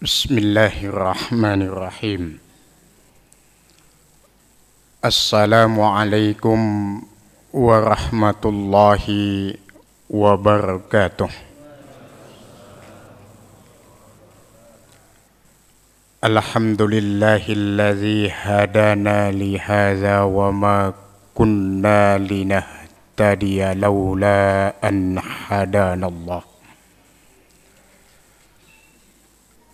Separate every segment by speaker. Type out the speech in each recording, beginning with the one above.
Speaker 1: Bismillahirrahmanirrahim. Assalamualaikum warahmatullahi wabarakatuh. Alhamdulillahilladzi hadana li hadza wa ma kunna linahtadiya laula an hadanallah.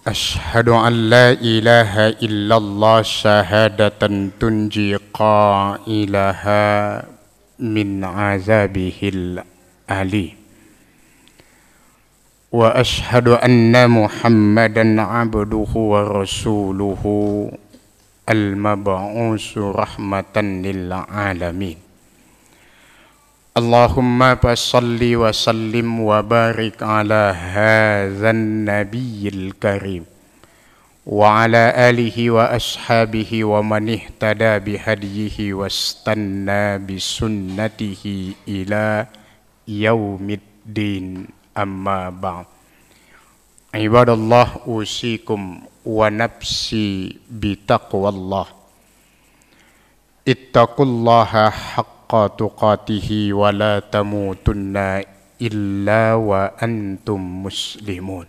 Speaker 1: أشهد أن لا إله إلا الله شهادة تنجي قائلها من عذابه الأليم وأشهد أن محمدا عبده ورسوله المبعوث رحمة للعالمين اللهم صل وسلم وبارك على هذا النبي الكريم وعلى آله وأصحابه ومن اهتدى بهديه واستنى بسنته إلى يوم الدين أما بعد عباد الله أوصيكم ونفسي بتقوى الله اتقوا الله حق حق تقاته ولا تموتن إلا وأنتم مسلمون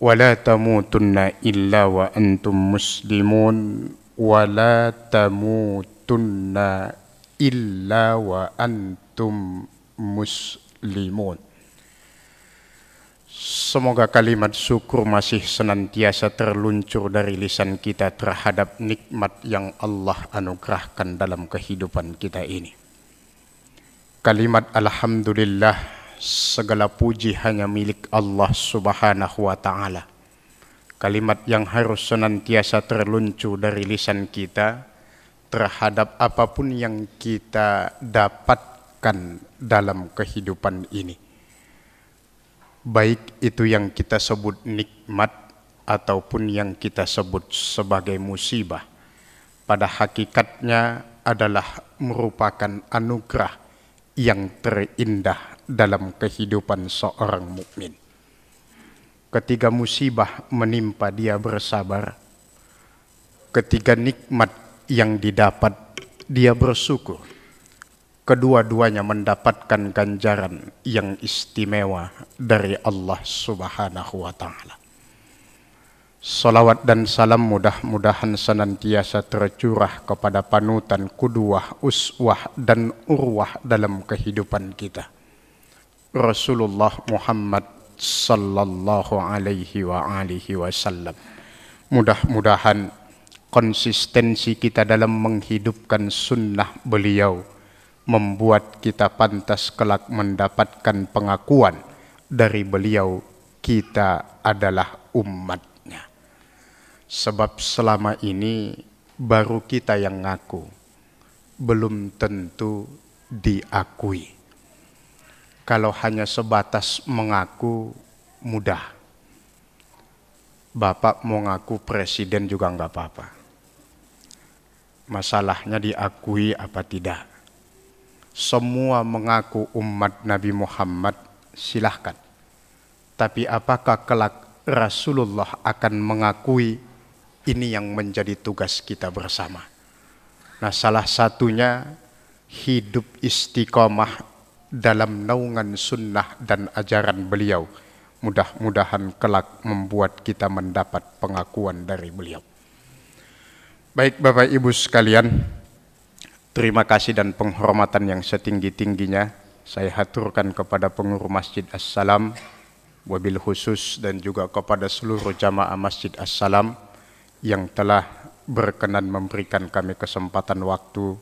Speaker 1: ولا تموتن إلا وأنتم مسلمون ولا تموتن إلا وأنتم مسلمون Semoga kalimat syukur masih senantiasa terluncur dari lisan kita terhadap nikmat yang Allah anugerahkan dalam kehidupan kita ini. Kalimat alhamdulillah segala puji hanya milik Allah Subhanahu wa taala. Kalimat yang harus senantiasa terluncur dari lisan kita terhadap apapun yang kita dapatkan dalam kehidupan ini baik itu yang kita sebut nikmat ataupun yang kita sebut sebagai musibah pada hakikatnya adalah merupakan anugerah yang terindah dalam kehidupan seorang mukmin. Ketika musibah menimpa dia bersabar, ketika nikmat yang didapat dia bersyukur kedua-duanya mendapatkan ganjaran yang istimewa dari Allah Subhanahu wa taala. Salawat dan salam mudah-mudahan senantiasa tercurah kepada panutan kuduah, uswah dan urwah dalam kehidupan kita. Rasulullah Muhammad sallallahu alaihi wa alihi wasallam. Mudah-mudahan konsistensi kita dalam menghidupkan sunnah beliau membuat kita pantas kelak mendapatkan pengakuan dari beliau kita adalah umatnya. Sebab selama ini baru kita yang ngaku, belum tentu diakui. Kalau hanya sebatas mengaku mudah. Bapak mau ngaku presiden juga nggak apa-apa. Masalahnya diakui apa tidak. Semua mengaku umat Nabi Muhammad, silahkan. Tapi apakah kelak Rasulullah akan mengakui ini yang menjadi tugas kita bersama. Nah salah satunya hidup istiqomah dalam naungan sunnah dan ajaran beliau. Mudah-mudahan kelak membuat kita mendapat pengakuan dari beliau. Baik Bapak Ibu sekalian, Terima kasih dan penghormatan yang setinggi-tingginya saya haturkan kepada pengurus Masjid Assalam wabil khusus dan juga kepada seluruh jamaah Masjid Assalam yang telah berkenan memberikan kami kesempatan waktu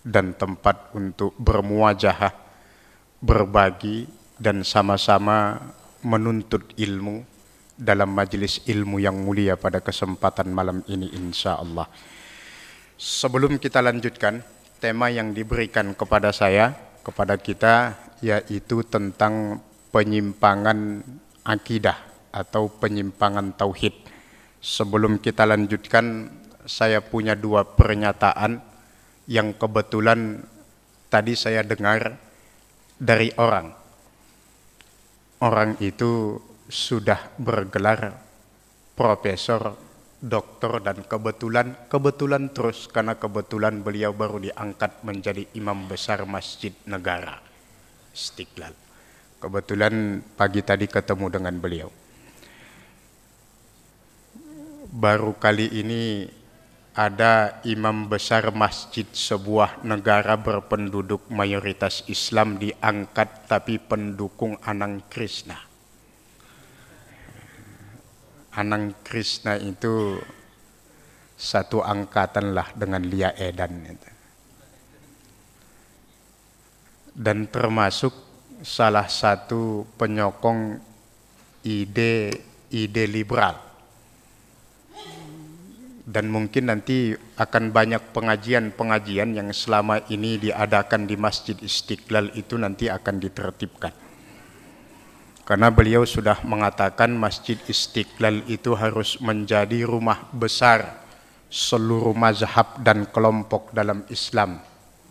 Speaker 1: dan tempat untuk bermuajahah, berbagi dan sama-sama menuntut ilmu dalam majelis ilmu yang mulia pada kesempatan malam ini insya Allah. Sebelum kita lanjutkan, tema yang diberikan kepada saya, kepada kita, yaitu tentang penyimpangan akidah atau penyimpangan tauhid. Sebelum kita lanjutkan, saya punya dua pernyataan yang kebetulan tadi saya dengar dari orang. Orang itu sudah bergelar profesor doktor dan kebetulan kebetulan terus karena kebetulan beliau baru diangkat menjadi imam besar masjid negara Istiqlal. Kebetulan pagi tadi ketemu dengan beliau. Baru kali ini ada imam besar masjid sebuah negara berpenduduk mayoritas Islam diangkat tapi pendukung Anang Krishna Anang Krishna itu satu angkatan lah dengan Lia Edan itu. Dan termasuk salah satu penyokong ide ide liberal. Dan mungkin nanti akan banyak pengajian-pengajian yang selama ini diadakan di Masjid Istiqlal itu nanti akan ditertibkan. Karena beliau sudah mengatakan Masjid Istiqlal itu harus menjadi rumah besar seluruh mazhab dan kelompok dalam Islam.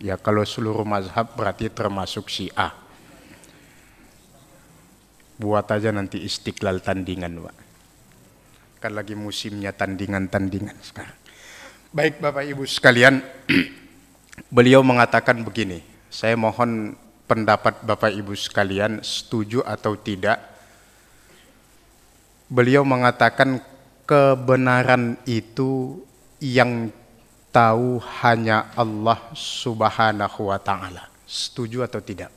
Speaker 1: Ya kalau seluruh mazhab berarti termasuk Syiah. Buat aja nanti Istiqlal tandingan, Pak. Kan lagi musimnya tandingan-tandingan sekarang. Baik Bapak Ibu sekalian, beliau mengatakan begini, saya mohon pendapat Bapak Ibu sekalian setuju atau tidak. Beliau mengatakan kebenaran itu yang tahu hanya Allah Subhanahu wa taala. Setuju atau tidak,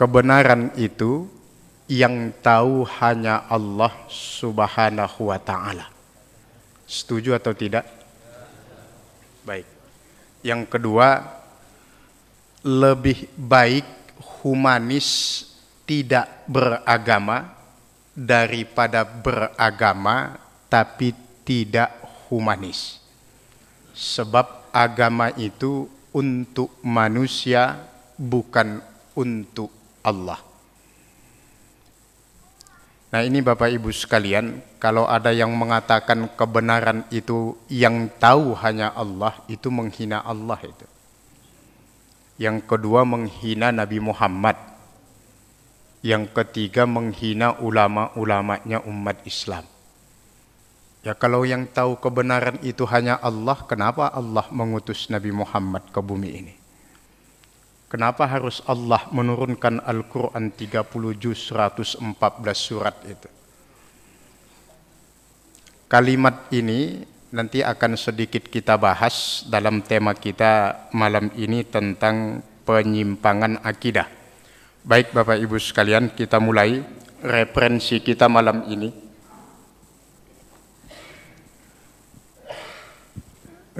Speaker 1: Kebenaran itu yang tahu hanya Allah Subhanahu wa taala. Setuju atau tidak? Baik yang kedua lebih baik humanis tidak beragama daripada beragama tapi tidak humanis. Sebab agama itu untuk manusia bukan untuk Allah. Nah ini Bapak Ibu sekalian, kalau ada yang mengatakan kebenaran itu yang tahu hanya Allah, itu menghina Allah itu. Yang kedua menghina Nabi Muhammad. Yang ketiga menghina ulama-ulamanya umat Islam. Ya kalau yang tahu kebenaran itu hanya Allah, kenapa Allah mengutus Nabi Muhammad ke bumi ini? Kenapa harus Allah menurunkan Al-Quran 30 juz 114 surat itu? Kalimat ini nanti akan sedikit kita bahas dalam tema kita malam ini tentang penyimpangan akidah. Baik Bapak Ibu sekalian, kita mulai referensi kita malam ini.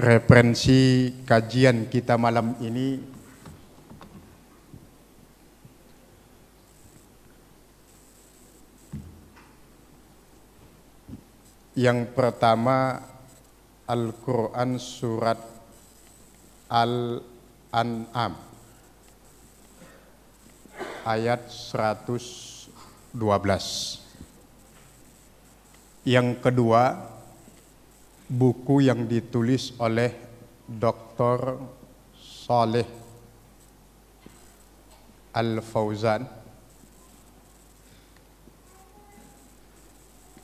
Speaker 1: referensi kajian kita malam ini Yang pertama Al-Quran surat Al-An'am ayat 112. Yang kedua buku yang ditulis oleh Dr. Saleh Al-Fauzan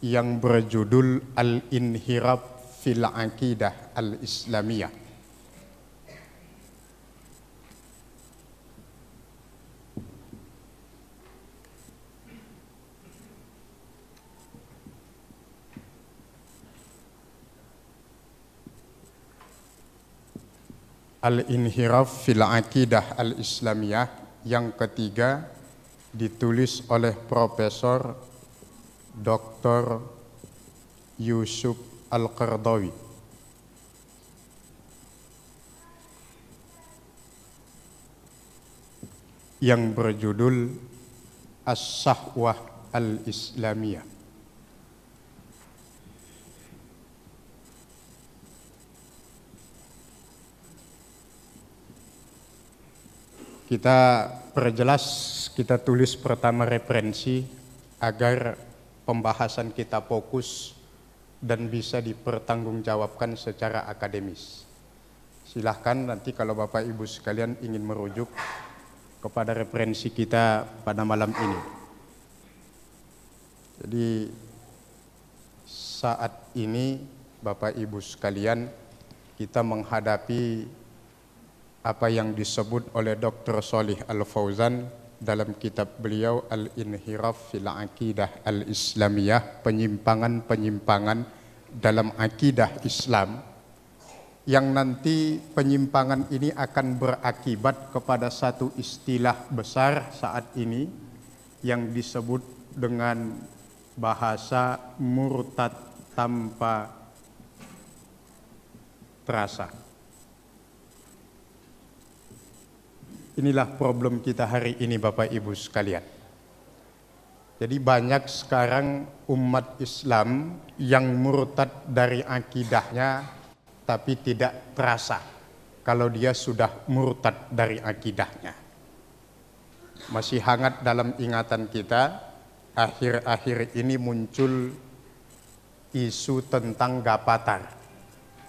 Speaker 1: yang berjudul Al-Inhiraf fil Aqidah Al-Islamiyah. Al-Inhiraf fil Aqidah Al-Islamiyah yang ketiga ditulis oleh Profesor Dr. Yusuf Al-Qardawi. yang berjudul As-Sahwah Al-Islamiyah. Kita perjelas, kita tulis pertama referensi agar pembahasan kita fokus dan bisa dipertanggungjawabkan secara akademis. Silahkan nanti kalau Bapak Ibu sekalian ingin merujuk kepada referensi kita pada malam ini. Jadi saat ini Bapak Ibu sekalian kita menghadapi apa yang disebut oleh Dr. Solih Al-Fauzan dalam kitab beliau Al-Inhiraf fil Aqidah Al-Islamiyah, penyimpangan-penyimpangan dalam akidah Islam yang nanti penyimpangan ini akan berakibat kepada satu istilah besar saat ini yang disebut dengan bahasa murtad tanpa terasa. Inilah problem kita hari ini Bapak Ibu sekalian. Jadi banyak sekarang umat Islam yang murtad dari akidahnya tapi tidak terasa kalau dia sudah murtad dari akidahnya. Masih hangat dalam ingatan kita, akhir-akhir ini muncul isu tentang Gapatar,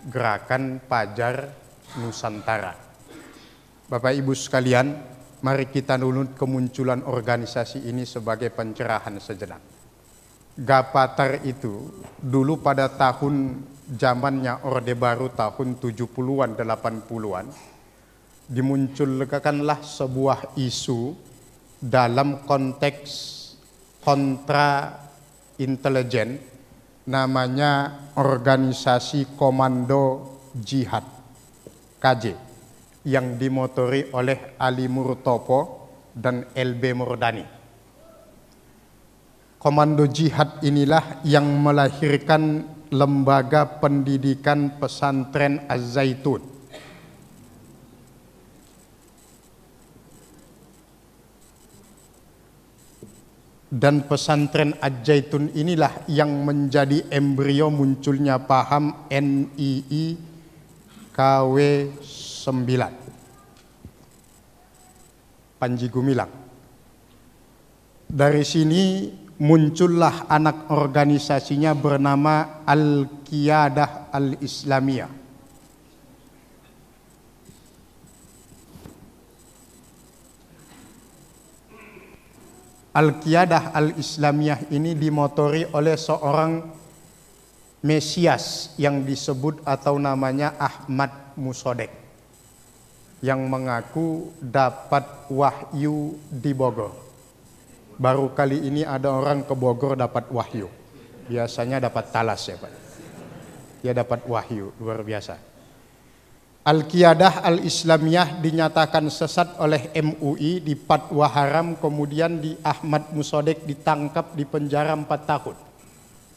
Speaker 1: gerakan Pajar Nusantara Bapak Ibu sekalian, mari kita nulut kemunculan organisasi ini sebagai pencerahan sejenak. Gapater itu dulu pada tahun zamannya Orde Baru tahun 70-an 80-an dimunculkanlah sebuah isu dalam konteks kontra intelijen namanya organisasi komando jihad KJ yang dimotori oleh Ali Murtopo dan LB Murdani. Komando jihad inilah yang melahirkan lembaga pendidikan pesantren Az-Zaitun. Dan pesantren Az-Zaitun inilah yang menjadi embrio munculnya paham NII KW Panji Gumilang. Dari sini muncullah anak organisasinya bernama Al-Qiyadah Al-Islamiyah. Al-Qiyadah Al-Islamiyah ini dimotori oleh seorang Mesias yang disebut atau namanya Ahmad Musodek yang mengaku dapat wahyu di Bogor. Baru kali ini ada orang ke Bogor dapat wahyu. Biasanya dapat talas ya Pak. Dia dapat wahyu, luar biasa. Al-Qiyadah Al-Islamiyah dinyatakan sesat oleh MUI di Patwa Haram kemudian di Ahmad Musodek ditangkap di penjara 4 tahun.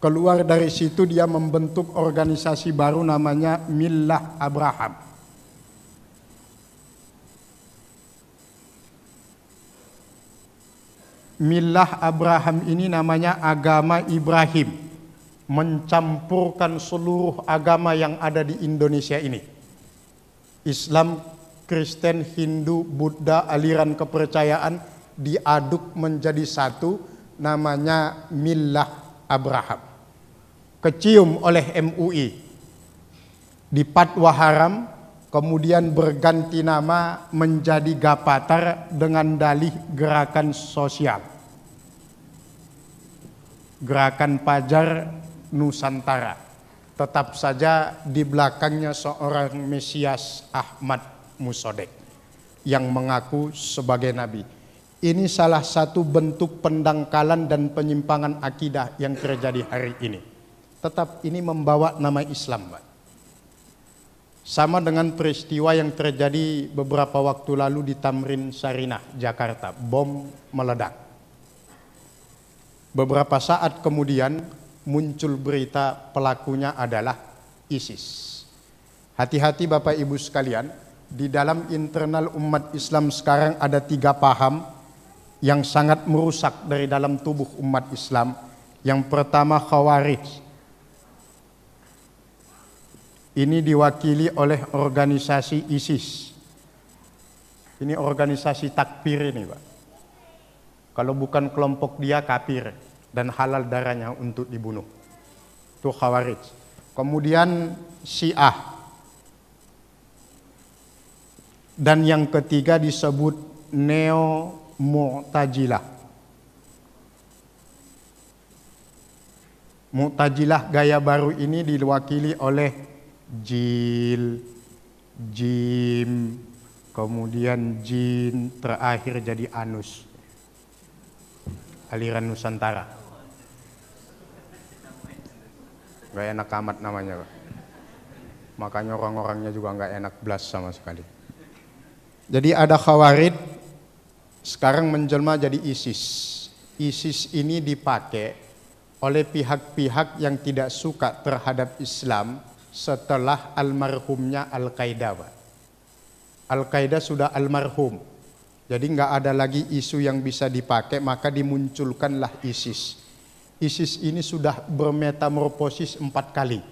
Speaker 1: Keluar dari situ dia membentuk organisasi baru namanya Millah Abraham Milah Abraham ini namanya agama Ibrahim. Mencampurkan seluruh agama yang ada di Indonesia ini. Islam, Kristen, Hindu, Buddha, aliran kepercayaan diaduk menjadi satu namanya Milah Abraham. Kecium oleh MUI di Patwa Haram kemudian berganti nama menjadi Gapatar dengan dalih gerakan sosial gerakan pajar Nusantara. Tetap saja di belakangnya seorang Mesias Ahmad Musodek yang mengaku sebagai nabi. Ini salah satu bentuk pendangkalan dan penyimpangan akidah yang terjadi hari ini. Tetap ini membawa nama Islam, Pak. Sama dengan peristiwa yang terjadi beberapa waktu lalu di Tamrin Sarinah, Jakarta, bom meledak Beberapa saat kemudian muncul berita pelakunya adalah ISIS. Hati-hati Bapak Ibu sekalian, di dalam internal umat Islam sekarang ada tiga paham yang sangat merusak dari dalam tubuh umat Islam. Yang pertama Khawarij. Ini diwakili oleh organisasi ISIS. Ini organisasi takfir ini, Pak. Kalau bukan kelompok dia kafir dan halal darahnya untuk dibunuh. Itu Khawarij. Kemudian Syiah. Dan yang ketiga disebut Neo Mu'tajilah. Mu'tajilah gaya baru ini diwakili oleh Jil, Jim, kemudian Jin, terakhir jadi Anus aliran Nusantara. Gak enak amat namanya Pak. Makanya orang-orangnya juga nggak enak belas sama sekali. Jadi ada khawarid sekarang menjelma jadi ISIS. ISIS ini dipakai oleh pihak-pihak yang tidak suka terhadap Islam setelah almarhumnya Al-Qaeda. Al-Qaeda sudah almarhum, jadi nggak ada lagi isu yang bisa dipakai, maka dimunculkanlah ISIS. ISIS ini sudah bermetamorfosis empat kali.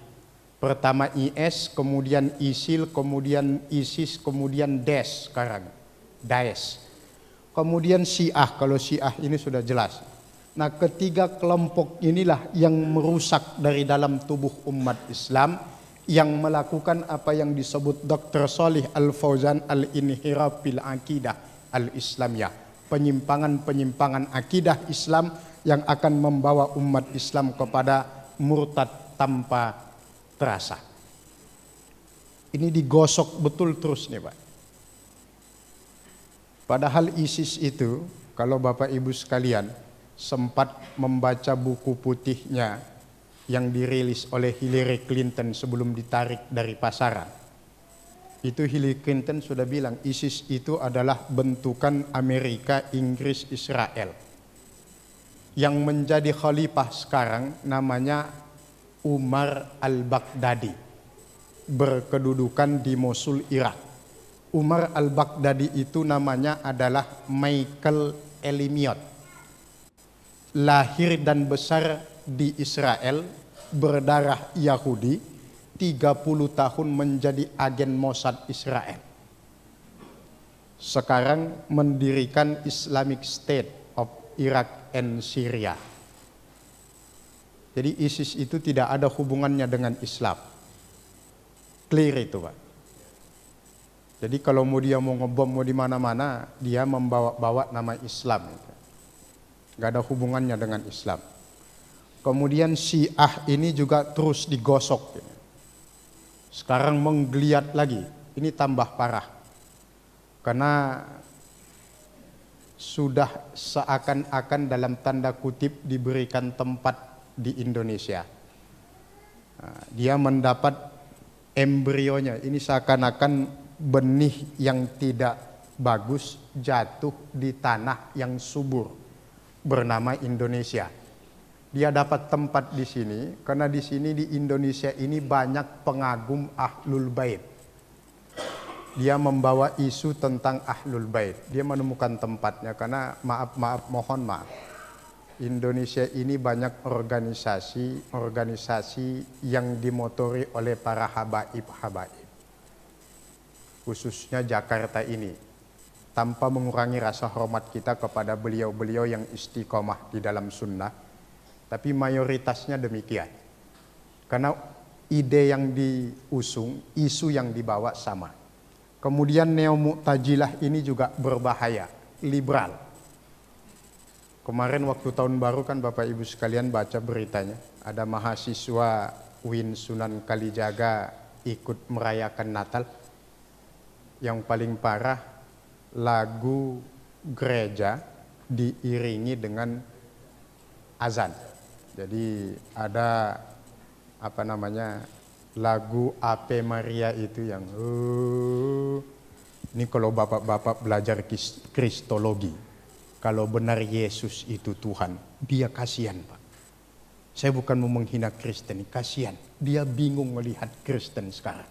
Speaker 1: Pertama IS, kemudian ISIL, kemudian ISIS, kemudian DES sekarang. Daesh. Kemudian Syiah, kalau Syiah ini sudah jelas. Nah ketiga kelompok inilah yang merusak dari dalam tubuh umat Islam yang melakukan apa yang disebut Dr. Salih Al-Fauzan al inhirafil Fil Akidah al-Islamiyah. Penyimpangan-penyimpangan akidah Islam yang akan membawa umat Islam kepada murtad tanpa terasa. Ini digosok betul terus nih Pak. Padahal ISIS itu kalau Bapak Ibu sekalian sempat membaca buku putihnya yang dirilis oleh Hillary Clinton sebelum ditarik dari pasaran itu Hillary Clinton sudah bilang ISIS itu adalah bentukan Amerika, Inggris, Israel. Yang menjadi khalifah sekarang namanya Umar al-Baghdadi berkedudukan di Mosul, Irak. Umar al-Baghdadi itu namanya adalah Michael Elimiot. Lahir dan besar di Israel, berdarah Yahudi, 30 tahun menjadi agen Mossad Israel. Sekarang mendirikan Islamic State of Iraq and Syria. Jadi ISIS itu tidak ada hubungannya dengan Islam. Clear itu Pak. Jadi kalau mau dia mau ngebom mau di mana-mana, dia membawa-bawa nama Islam. Gak ada hubungannya dengan Islam. Kemudian Syiah ini juga terus digosok. Sekarang menggeliat lagi, ini tambah parah. Karena sudah seakan-akan dalam tanda kutip diberikan tempat di Indonesia. Nah, dia mendapat embrionya, ini seakan-akan benih yang tidak bagus jatuh di tanah yang subur bernama Indonesia dia dapat tempat di sini karena di sini di Indonesia ini banyak pengagum ahlul bait. Dia membawa isu tentang ahlul bait. Dia menemukan tempatnya karena maaf maaf mohon maaf. Indonesia ini banyak organisasi-organisasi yang dimotori oleh para habaib-habaib. Khususnya Jakarta ini tanpa mengurangi rasa hormat kita kepada beliau-beliau yang istiqomah di dalam sunnah tapi mayoritasnya demikian. Karena ide yang diusung, isu yang dibawa sama. Kemudian neo mutajilah ini juga berbahaya, liberal. Kemarin waktu tahun baru kan Bapak Ibu sekalian baca beritanya, ada mahasiswa Win Sunan Kalijaga ikut merayakan Natal. Yang paling parah lagu gereja diiringi dengan azan. Jadi ada apa namanya lagu Ape Maria itu yang uh, ini kalau bapak-bapak belajar kristologi kalau benar Yesus itu Tuhan dia kasihan Pak saya bukan mau menghina Kristen kasihan dia bingung melihat Kristen sekarang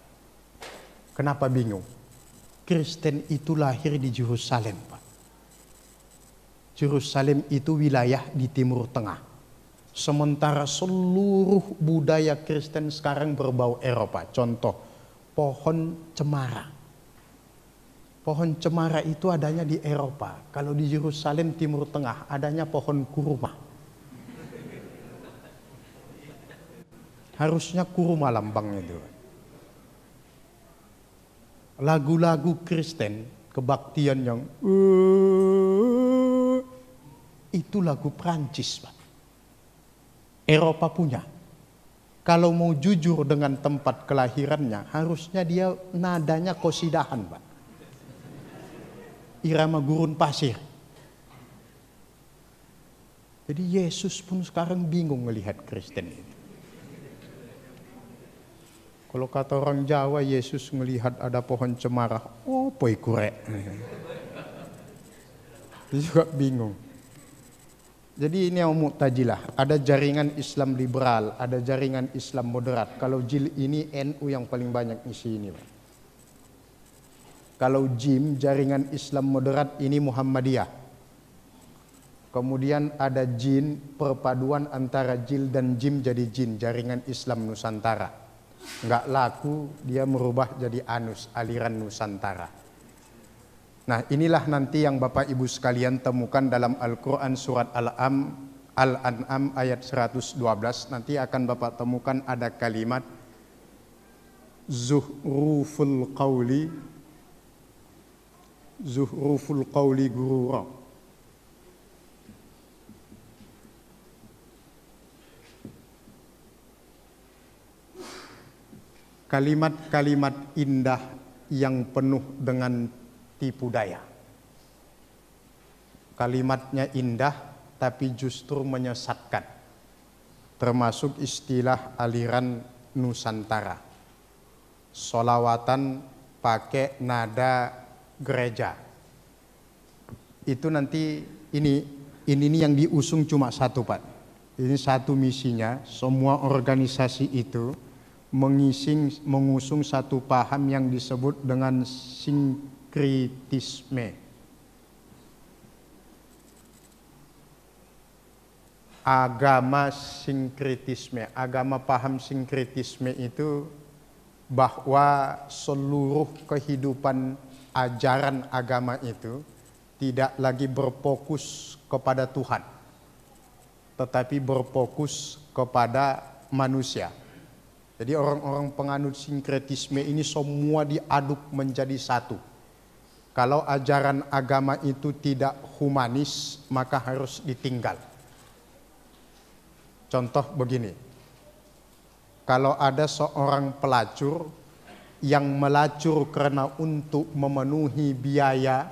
Speaker 1: kenapa bingung Kristen itu lahir di Yerusalem, Pak Jerusalem itu wilayah di Timur Tengah Sementara seluruh budaya Kristen sekarang berbau Eropa. Contoh, pohon cemara. Pohon cemara itu adanya di Eropa. Kalau di Yerusalem Timur Tengah adanya pohon kurma. Harusnya kurma lambangnya itu. Lagu-lagu Kristen, kebaktian yang eh, itu lagu Prancis, Pak. Eropa punya. Kalau mau jujur dengan tempat kelahirannya, harusnya dia nadanya kosidahan, Pak. Irama gurun pasir. Jadi Yesus pun sekarang bingung melihat Kristen itu. Kalau kata orang Jawa, Yesus melihat ada pohon cemara, oh poi kurek. Dia juga bingung. Jadi ini yang tajilah. Ada jaringan Islam liberal, ada jaringan Islam moderat. Kalau jil ini NU yang paling banyak di sini, Kalau jim jaringan Islam moderat ini Muhammadiyah. Kemudian ada jin perpaduan antara jil dan jim jadi jin jaringan Islam Nusantara. Enggak laku dia merubah jadi anus aliran Nusantara. Nah inilah nanti yang Bapak Ibu sekalian temukan dalam Al-Quran surat Al-Am Al-An'am ayat 112 nanti akan Bapak temukan ada kalimat zuhruful qawli zuhruful qawli gurura kalimat-kalimat indah yang penuh dengan tipu daya. Kalimatnya indah tapi justru menyesatkan. Termasuk istilah aliran Nusantara. Solawatan pakai nada gereja. Itu nanti ini ini, ini yang diusung cuma satu Pak. Ini satu misinya, semua organisasi itu mengising, mengusung satu paham yang disebut dengan sing, kritisme. Agama sinkritisme, agama paham sinkritisme itu bahwa seluruh kehidupan ajaran agama itu tidak lagi berfokus kepada Tuhan, tetapi berfokus kepada manusia. Jadi orang-orang penganut sinkretisme ini semua diaduk menjadi satu kalau ajaran agama itu tidak humanis, maka harus ditinggal. Contoh begini, kalau ada seorang pelacur yang melacur karena untuk memenuhi biaya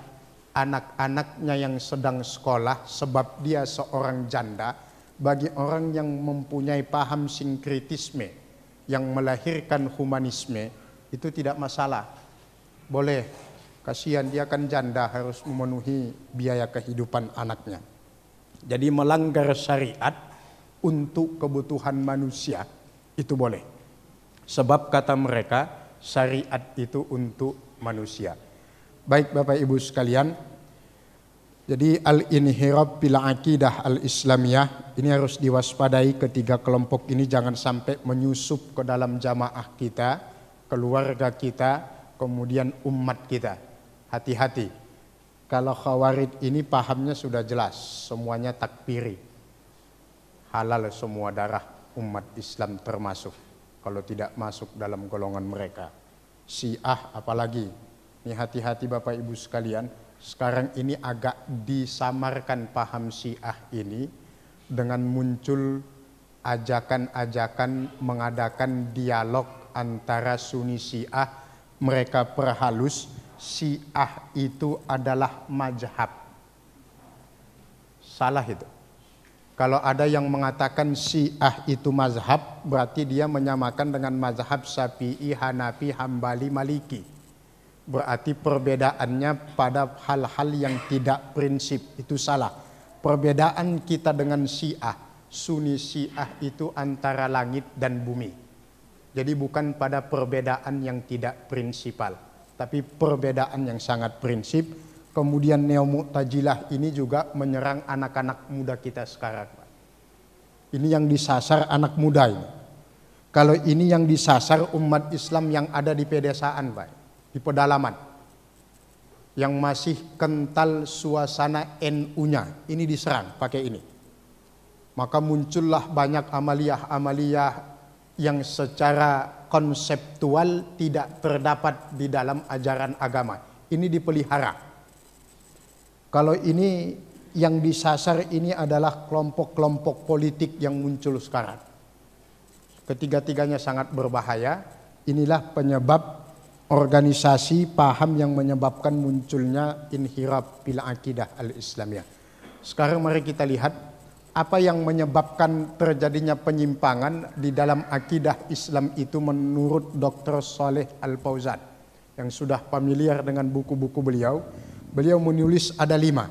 Speaker 1: anak-anaknya yang sedang sekolah sebab dia seorang janda, bagi orang yang mempunyai paham sinkritisme yang melahirkan humanisme itu tidak masalah. Boleh Kasihan dia kan janda harus memenuhi biaya kehidupan anaknya. Jadi melanggar syariat untuk kebutuhan manusia itu boleh. Sebab kata mereka syariat itu untuk manusia. Baik Bapak Ibu sekalian, jadi al-inhirab bil akidah al-islamiyah ini harus diwaspadai ketiga kelompok ini jangan sampai menyusup ke dalam jamaah kita, keluarga kita, kemudian umat kita hati-hati. Kalau khawarid ini pahamnya sudah jelas, semuanya takfiri. Halal semua darah umat Islam termasuk. Kalau tidak masuk dalam golongan mereka. Syiah apalagi. Ini hati-hati Bapak Ibu sekalian. Sekarang ini agak disamarkan paham syiah ini dengan muncul ajakan-ajakan mengadakan dialog antara Sunni Syiah mereka perhalus Syiah itu adalah mazhab. Salah itu. Kalau ada yang mengatakan Syiah itu mazhab, berarti dia menyamakan dengan mazhab Syafi'i, Hanafi, Hambali, Maliki. Berarti perbedaannya pada hal-hal yang tidak prinsip, itu salah. Perbedaan kita dengan Syiah, Sunni Syiah itu antara langit dan bumi. Jadi bukan pada perbedaan yang tidak prinsipal tapi perbedaan yang sangat prinsip. Kemudian neo ini juga menyerang anak-anak muda kita sekarang. Ini yang disasar anak muda ini. Kalau ini yang disasar umat Islam yang ada di pedesaan, Pak, di pedalaman. Yang masih kental suasana NU-nya, ini diserang pakai ini. Maka muncullah banyak amaliah-amaliah yang secara konseptual tidak terdapat di dalam ajaran agama. Ini dipelihara. Kalau ini yang disasar ini adalah kelompok-kelompok politik yang muncul sekarang. Ketiga-tiganya sangat berbahaya. Inilah penyebab organisasi paham yang menyebabkan munculnya inhirab pila akidah al-islamiyah. Sekarang mari kita lihat apa yang menyebabkan terjadinya penyimpangan di dalam akidah Islam itu menurut Dr. Saleh Al-Fauzan yang sudah familiar dengan buku-buku beliau. Beliau menulis ada lima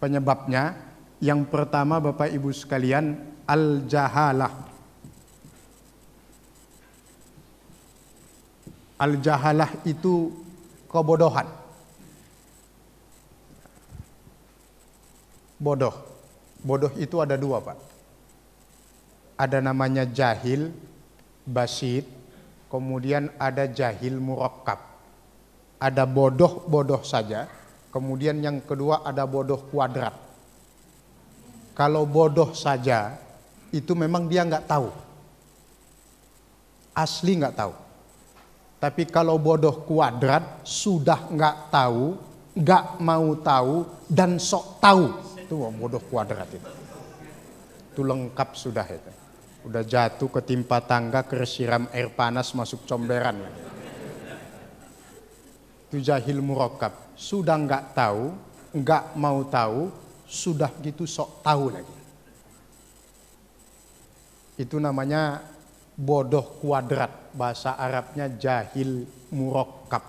Speaker 1: penyebabnya. Yang pertama Bapak Ibu sekalian Al-Jahalah. Al-Jahalah itu kebodohan. Bodoh Bodoh itu ada dua, Pak. Ada namanya jahil, basit, kemudian ada jahil murokab Ada bodoh-bodoh saja, kemudian yang kedua ada bodoh kuadrat. Kalau bodoh saja, itu memang dia nggak tahu. Asli nggak tahu. Tapi kalau bodoh kuadrat, sudah nggak tahu, nggak mau tahu, dan sok tahu itu bodoh kuadrat itu. Itu lengkap sudah itu. Udah jatuh ketimpa tangga keresiram air panas masuk comberan. Itu jahil murokap Sudah nggak tahu, nggak mau tahu, sudah gitu sok tahu lagi. Itu namanya bodoh kuadrat. Bahasa Arabnya jahil murokap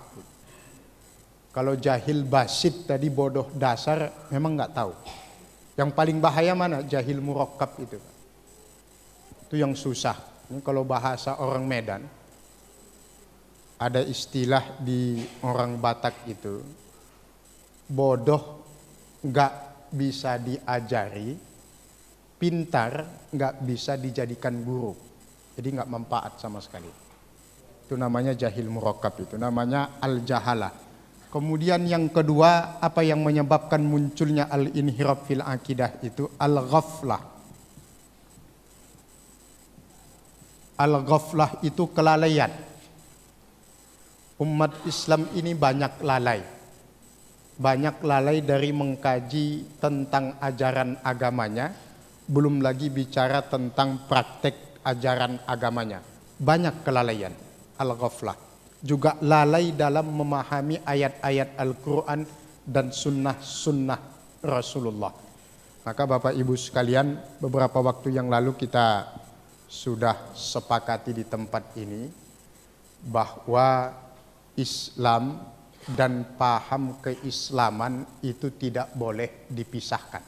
Speaker 1: Kalau jahil basit tadi bodoh dasar memang nggak tahu. Yang paling bahaya mana? Jahil murokab itu. Itu yang susah. Ini kalau bahasa orang Medan, ada istilah di orang Batak itu, bodoh nggak bisa diajari, pintar nggak bisa dijadikan guru. Jadi nggak mempaat sama sekali. Itu namanya jahil murokab itu, namanya al-jahalah Kemudian yang kedua, apa yang menyebabkan munculnya al-inhiraf fil akidah itu al-ghaflah. Al-ghaflah itu kelalaian. Umat Islam ini banyak lalai. Banyak lalai dari mengkaji tentang ajaran agamanya, belum lagi bicara tentang praktek ajaran agamanya. Banyak kelalaian, al-ghaflah juga lalai dalam memahami ayat-ayat Al-Quran dan sunnah-sunnah Rasulullah. Maka Bapak Ibu sekalian beberapa waktu yang lalu kita sudah sepakati di tempat ini bahwa Islam dan paham keislaman itu tidak boleh dipisahkan.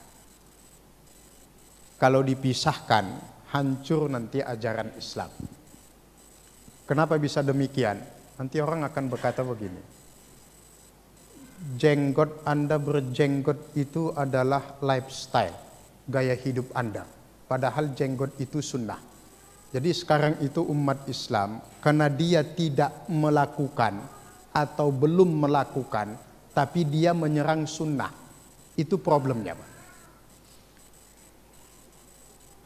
Speaker 1: Kalau dipisahkan, hancur nanti ajaran Islam. Kenapa bisa demikian? Nanti orang akan berkata begini. Jenggot Anda berjenggot itu adalah lifestyle, gaya hidup Anda. Padahal jenggot itu sunnah. Jadi sekarang itu umat Islam karena dia tidak melakukan atau belum melakukan tapi dia menyerang sunnah. Itu problemnya, Pak.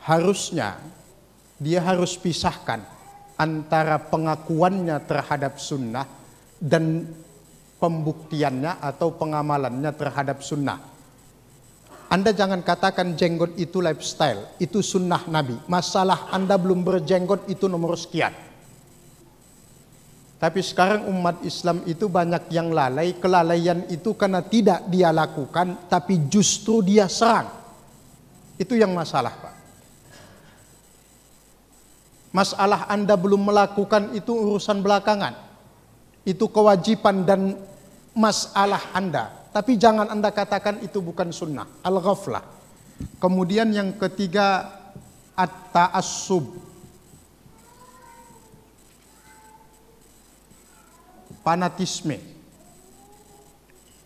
Speaker 1: Harusnya dia harus pisahkan antara pengakuannya terhadap sunnah dan pembuktiannya atau pengamalannya terhadap sunnah. Anda jangan katakan jenggot itu lifestyle, itu sunnah Nabi. Masalah Anda belum berjenggot itu nomor sekian. Tapi sekarang umat Islam itu banyak yang lalai. Kelalaian itu karena tidak dia lakukan, tapi justru dia serang. Itu yang masalah, Pak. Masalah Anda belum melakukan itu urusan belakangan. Itu kewajiban dan masalah Anda. Tapi jangan Anda katakan itu bukan sunnah. Al-ghaflah. Kemudian yang ketiga, at taasub panatisme,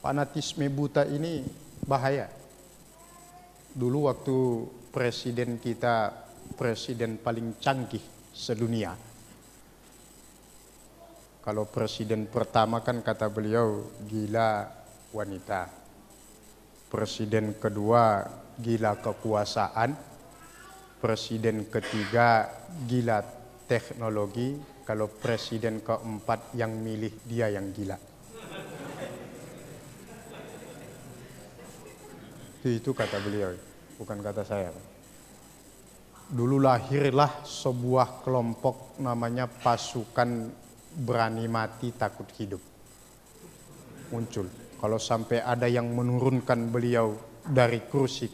Speaker 1: panatisme buta ini bahaya. Dulu waktu presiden kita, presiden paling canggih sedunia. Kalau presiden pertama kan kata beliau gila wanita. Presiden kedua gila kekuasaan. Presiden ketiga gila teknologi. Kalau presiden keempat yang milih dia yang gila. Itu kata beliau, bukan kata saya dulu lahirlah sebuah kelompok namanya pasukan berani mati takut hidup. Muncul. Kalau sampai ada yang menurunkan beliau dari kursi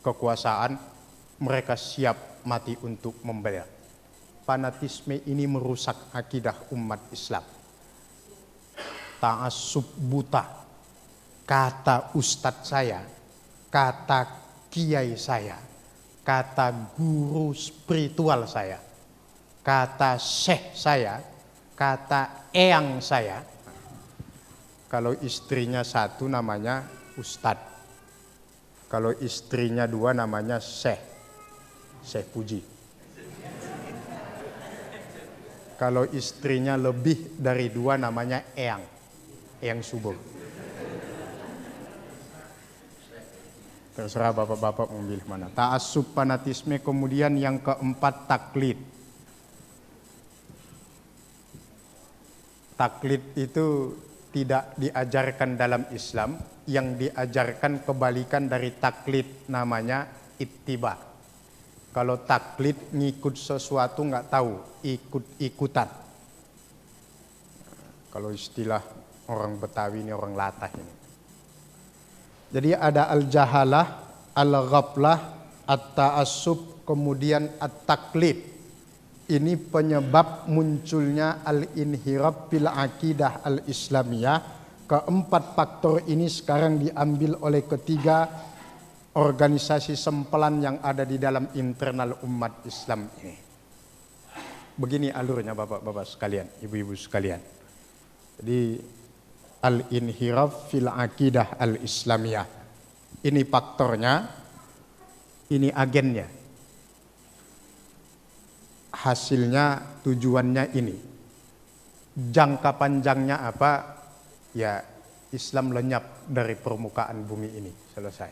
Speaker 1: kekuasaan, mereka siap mati untuk membela. Fanatisme ini merusak akidah umat Islam. Ta'asub buta, kata ustadz saya, kata kiai saya, kata guru spiritual saya, kata seh saya, kata eyang saya. Kalau istrinya satu namanya ustadz. Kalau istrinya dua namanya seh, Syekh Puji. Kalau istrinya lebih dari dua namanya Eyang. Eyang Subuh. Terserah bapak-bapak memilih mana. Ta'asub fanatisme kemudian yang keempat taklid. Taklid itu tidak diajarkan dalam Islam, yang diajarkan kebalikan dari taklid namanya ittiba. Kalau taklid ngikut sesuatu nggak tahu, ikut-ikutan. Kalau istilah orang Betawi ini orang latah ini jadi ada al-jahalah, al-ghaflah, at-ta'assub, kemudian at-taklid. Ini penyebab munculnya al-inhirab bil aqidah al-islamiyah. Keempat faktor ini sekarang diambil oleh ketiga organisasi sempelan yang ada di dalam internal umat Islam ini. Begini alurnya Bapak-bapak sekalian, Ibu-ibu sekalian. Jadi al-inhiraf fil aqidah al-islamiyah. Ini faktornya, ini agennya. Hasilnya, tujuannya ini. Jangka panjangnya apa? Ya Islam lenyap dari permukaan bumi ini, selesai.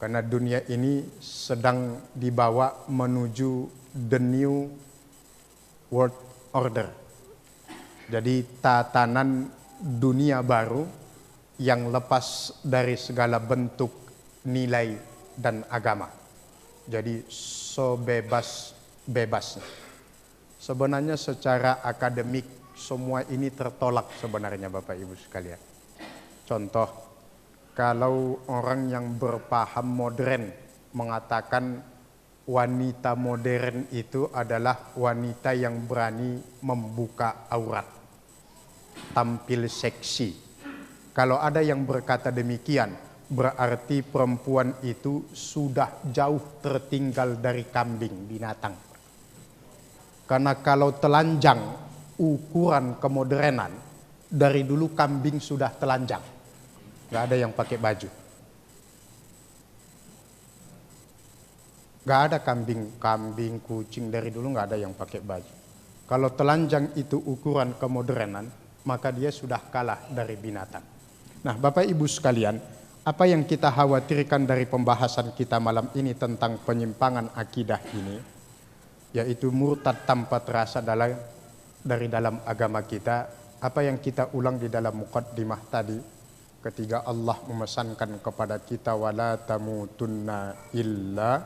Speaker 1: Karena dunia ini sedang dibawa menuju the new world order. Jadi tatanan dunia baru yang lepas dari segala bentuk nilai dan agama. Jadi sebebas-bebasnya. Sebenarnya secara akademik semua ini tertolak sebenarnya Bapak Ibu sekalian. Contoh, kalau orang yang berpaham modern mengatakan wanita modern itu adalah wanita yang berani membuka aurat tampil seksi. Kalau ada yang berkata demikian, berarti perempuan itu sudah jauh tertinggal dari kambing binatang. Karena kalau telanjang ukuran kemodernan, dari dulu kambing sudah telanjang. Gak ada yang pakai baju. Gak ada kambing, kambing, kucing dari dulu gak ada yang pakai baju. Kalau telanjang itu ukuran kemodernan, maka dia sudah kalah dari binatang. Nah, Bapak Ibu sekalian, apa yang kita khawatirkan dari pembahasan kita malam ini tentang penyimpangan akidah ini, yaitu murtad tanpa terasa dalam dari dalam agama kita, apa yang kita ulang di dalam mukaddimah tadi ketika Allah memesankan kepada kita wala tamutunna illa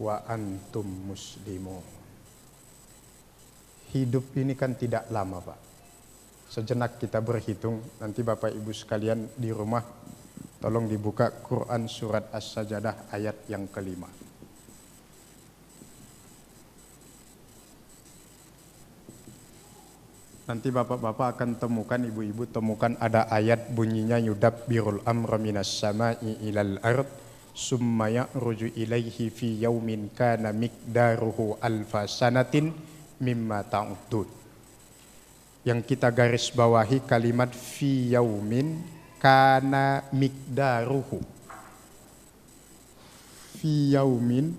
Speaker 1: wa antum muslimun. Hidup ini kan tidak lama, Pak sejenak kita berhitung. Nanti Bapak Ibu sekalian di rumah tolong dibuka Quran surat As-Sajdah ayat yang kelima. Nanti bapak-bapak akan temukan, ibu-ibu temukan ada ayat bunyinya yudab birul amra minas sama'i ilal ard summa ya'ruju ilaihi fi yaumin kana mikdaruhu alfa sanatin mimma ta'udud yang kita garis bawahi kalimat fi yaumin kana mikdaruhu fi yaumin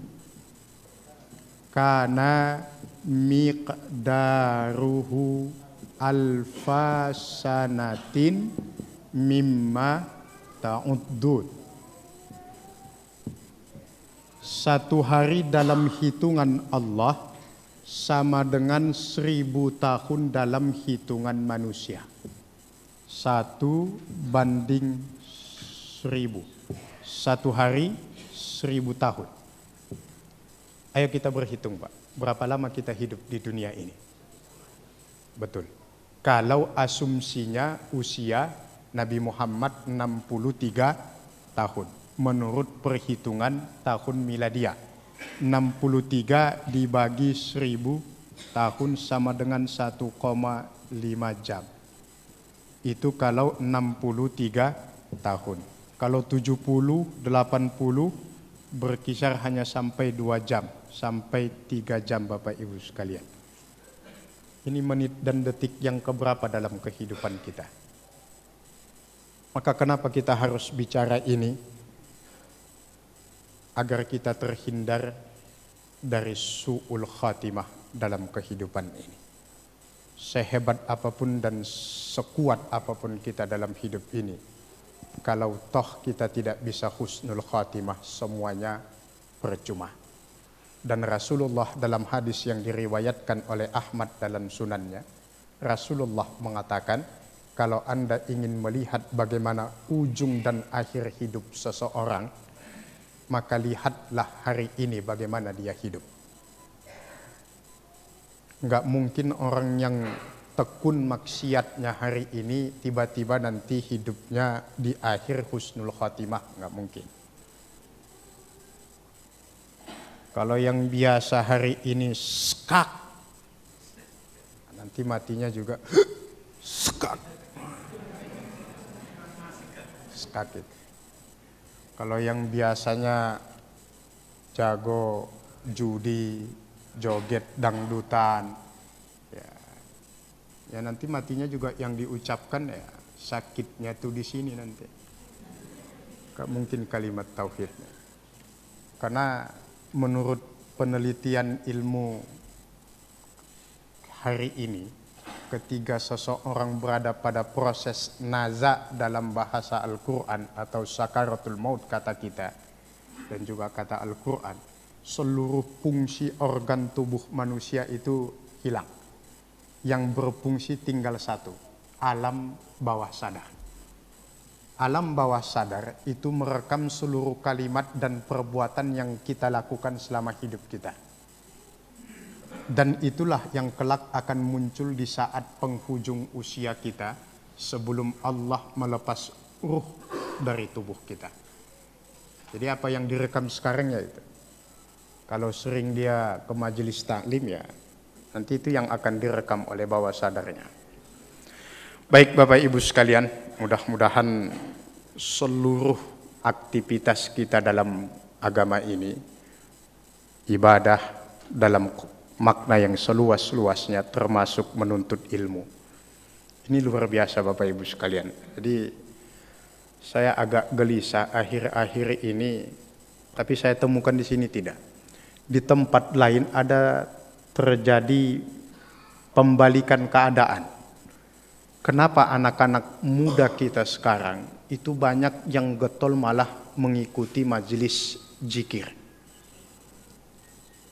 Speaker 1: kana mikdaruhu alfa sanatin mimma ta'uddud satu hari dalam hitungan Allah sama dengan seribu tahun dalam hitungan manusia. Satu banding seribu. Satu hari seribu tahun. Ayo kita berhitung Pak, berapa lama kita hidup di dunia ini? Betul. Kalau asumsinya usia Nabi Muhammad 63 tahun menurut perhitungan tahun miladia 63 dibagi 1000 tahun sama dengan 1,5 jam. Itu kalau 63 tahun. Kalau 70, 80 berkisar hanya sampai 2 jam, sampai 3 jam Bapak Ibu sekalian. Ini menit dan detik yang keberapa dalam kehidupan kita. Maka kenapa kita harus bicara ini? agar kita terhindar dari su'ul khatimah dalam kehidupan ini. Sehebat apapun dan sekuat apapun kita dalam hidup ini, kalau toh kita tidak bisa husnul khatimah, semuanya percuma. Dan Rasulullah dalam hadis yang diriwayatkan oleh Ahmad dalam sunannya, Rasulullah mengatakan, kalau Anda ingin melihat bagaimana ujung dan akhir hidup seseorang, maka lihatlah hari ini bagaimana dia hidup. Enggak mungkin orang yang tekun maksiatnya hari ini tiba-tiba nanti hidupnya di akhir husnul khotimah enggak mungkin. Kalau yang biasa hari ini skak, nanti matinya juga skak. Skak itu. Kalau yang biasanya jago judi, joget, dangdutan, ya, ya nanti matinya juga yang diucapkan ya sakitnya tuh di sini nanti. mungkin kalimat tauhidnya. Karena menurut penelitian ilmu hari ini, ketiga seseorang berada pada proses naza dalam bahasa Al-Quran atau sakaratul maut kata kita dan juga kata Al-Quran seluruh fungsi organ tubuh manusia itu hilang yang berfungsi tinggal satu alam bawah sadar alam bawah sadar itu merekam seluruh kalimat dan perbuatan yang kita lakukan selama hidup kita dan itulah yang kelak akan muncul di saat penghujung usia kita sebelum Allah melepas ruh dari tubuh kita. Jadi apa yang direkam sekarang ya itu. Kalau sering dia ke majelis taklim ya, nanti itu yang akan direkam oleh bawah sadarnya. Baik Bapak Ibu sekalian, mudah-mudahan seluruh aktivitas kita dalam agama ini ibadah dalam makna yang seluas-luasnya termasuk menuntut ilmu. Ini luar biasa Bapak Ibu sekalian. Jadi saya agak gelisah akhir-akhir ini tapi saya temukan di sini tidak. Di tempat lain ada terjadi pembalikan keadaan. Kenapa anak-anak muda kita sekarang itu banyak yang getol malah mengikuti majelis jikir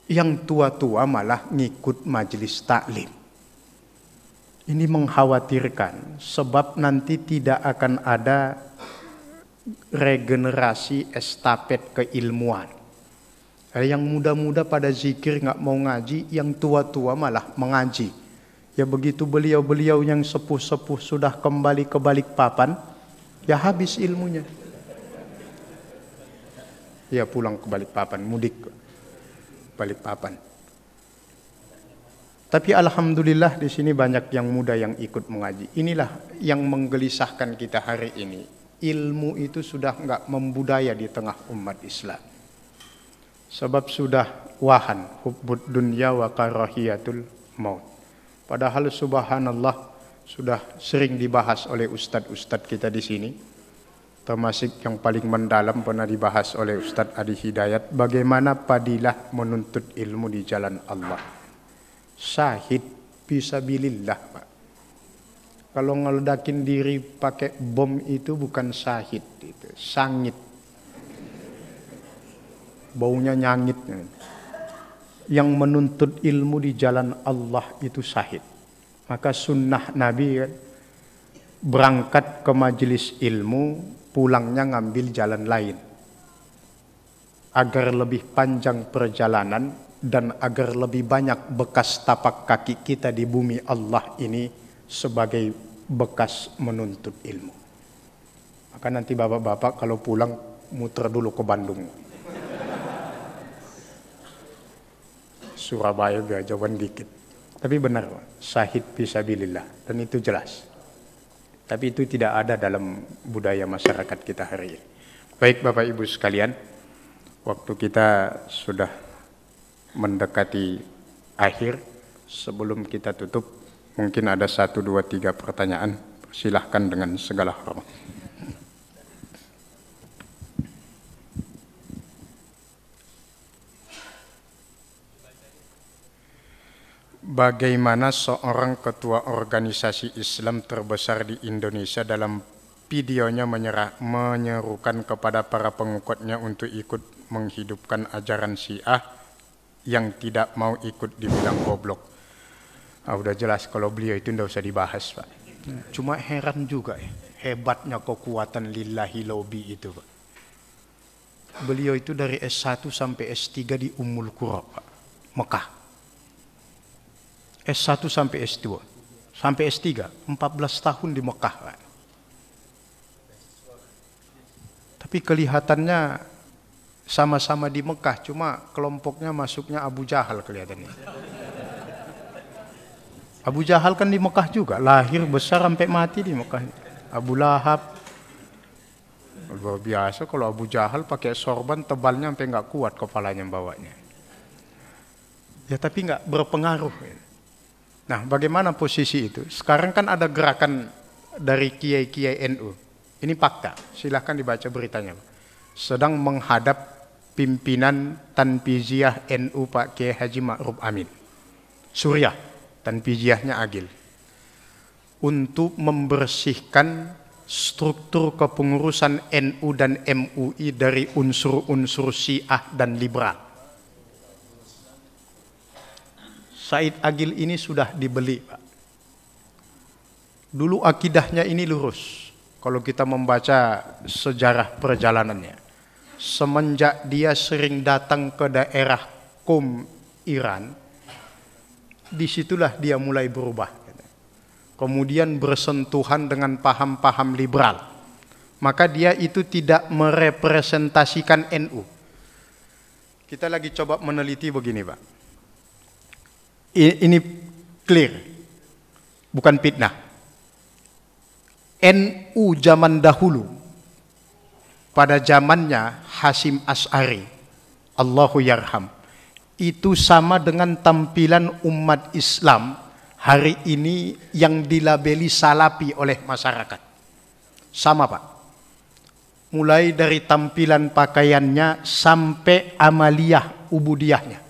Speaker 1: yang tua-tua malah ngikut majelis taklim. Ini mengkhawatirkan sebab nanti tidak akan ada regenerasi estafet keilmuan. Eh, yang muda-muda pada zikir nggak mau ngaji, yang tua-tua malah mengaji. Ya begitu beliau-beliau yang sepuh-sepuh sudah kembali ke balik papan, ya habis ilmunya. Ya pulang ke balik papan, mudik. Balikpapan. Tapi alhamdulillah di sini banyak yang muda yang ikut mengaji. Inilah yang menggelisahkan kita hari ini. Ilmu itu sudah enggak membudaya di tengah umat Islam. Sebab sudah wahan hubbud dunya wa karahiyatul maut. Padahal subhanallah sudah sering dibahas oleh ustadz-ustadz kita di sini termasuk yang paling mendalam pernah dibahas oleh Ustadz Adi Hidayat bagaimana padilah menuntut ilmu di jalan Allah. sahid bisa bililah Pak. Kalau ngeledakin diri pakai bom itu bukan sahid itu sangit. Baunya nyangit. Yang menuntut ilmu di jalan Allah itu sahid Maka sunnah Nabi kan, berangkat ke majelis ilmu pulangnya ngambil jalan lain. Agar lebih panjang perjalanan dan agar lebih banyak bekas tapak kaki kita di bumi Allah ini sebagai bekas menuntut ilmu. Maka nanti bapak-bapak kalau pulang muter dulu ke Bandung. Surabaya jawaban dikit. Tapi benar, sahid bisa bilillah. Dan itu jelas. Tapi itu tidak ada dalam budaya masyarakat kita hari ini. Baik Bapak Ibu sekalian, waktu kita sudah mendekati akhir. Sebelum kita tutup, mungkin ada satu, dua, tiga pertanyaan. Silahkan dengan segala hormat. bagaimana seorang ketua organisasi Islam terbesar di Indonesia dalam videonya menyerah, menyerukan kepada para pengikutnya untuk ikut menghidupkan ajaran Syiah yang tidak mau ikut dibilang goblok. Ah, udah jelas kalau beliau itu tidak usah dibahas, Pak. Cuma heran juga ya, hebatnya kekuatan lillahi lobby itu, Pak. Beliau itu dari S1 sampai S3 di Ummul Qura, Pak. Mekah. S1 sampai S2 sampai S3 14 tahun di Mekah tapi kelihatannya sama-sama di Mekah cuma kelompoknya masuknya Abu Jahal kelihatannya Abu Jahal kan di Mekah juga lahir besar sampai mati di Mekah Abu Lahab luar biasa kalau Abu Jahal pakai sorban tebalnya sampai nggak kuat kepalanya bawanya ya tapi nggak berpengaruh Nah, bagaimana posisi itu? Sekarang kan ada gerakan dari kiai-kiai NU. Ini fakta, silahkan dibaca beritanya. Sedang menghadap pimpinan Tanpiziah NU Pak Kiai Haji Ma'ruf Amin. Suriah, Tanpiziahnya Agil. Untuk membersihkan struktur kepengurusan NU dan MUI dari unsur-unsur Syiah dan liberal Said Agil ini sudah dibeli, Pak. Dulu akidahnya ini lurus. Kalau kita membaca sejarah perjalanannya. Semenjak dia sering datang ke daerah Kum Iran, disitulah dia mulai berubah. Kemudian bersentuhan dengan paham-paham liberal. Maka dia itu tidak merepresentasikan NU. Kita lagi coba meneliti begini Pak ini clear, bukan fitnah. NU zaman dahulu, pada zamannya Hasim As'ari, Allahu Yarham, itu sama dengan tampilan umat Islam hari ini yang dilabeli salapi oleh masyarakat. Sama Pak. Mulai dari tampilan pakaiannya sampai amaliyah ubudiahnya